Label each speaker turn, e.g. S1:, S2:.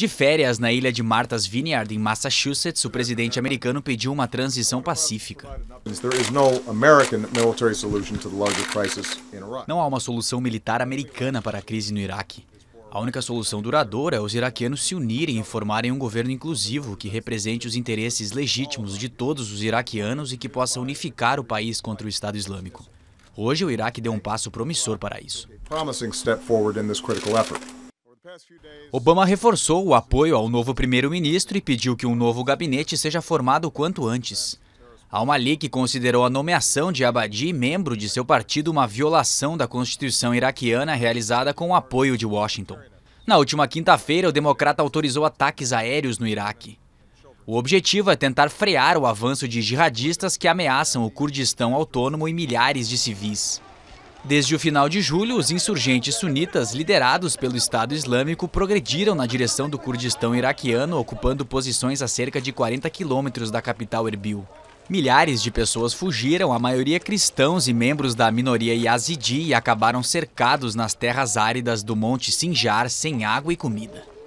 S1: De férias na ilha de Martha's Vineyard, em Massachusetts, o presidente americano pediu uma transição pacífica. Não há uma solução militar americana para a crise no Iraque. A única solução duradoura é os iraquianos se unirem e formarem um governo inclusivo que represente os interesses legítimos de todos os iraquianos e que possa unificar o país contra o Estado Islâmico. Hoje, o Iraque deu um passo promissor para isso. Obama reforçou o apoio ao novo primeiro-ministro e pediu que um novo gabinete seja formado o quanto antes. Al-Malik que considerou a nomeação de Abadi, membro de seu partido, uma violação da Constituição iraquiana realizada com o apoio de Washington. Na última quinta-feira, o democrata autorizou ataques aéreos no Iraque. O objetivo é tentar frear o avanço de jihadistas que ameaçam o Kurdistão autônomo e milhares de civis. Desde o final de julho, os insurgentes sunitas, liderados pelo Estado Islâmico, progrediram na direção do Kurdistão iraquiano, ocupando posições a cerca de 40 quilômetros da capital Erbil. Milhares de pessoas fugiram, a maioria cristãos e membros da minoria yazidi, e acabaram cercados nas terras áridas do Monte Sinjar sem água e comida.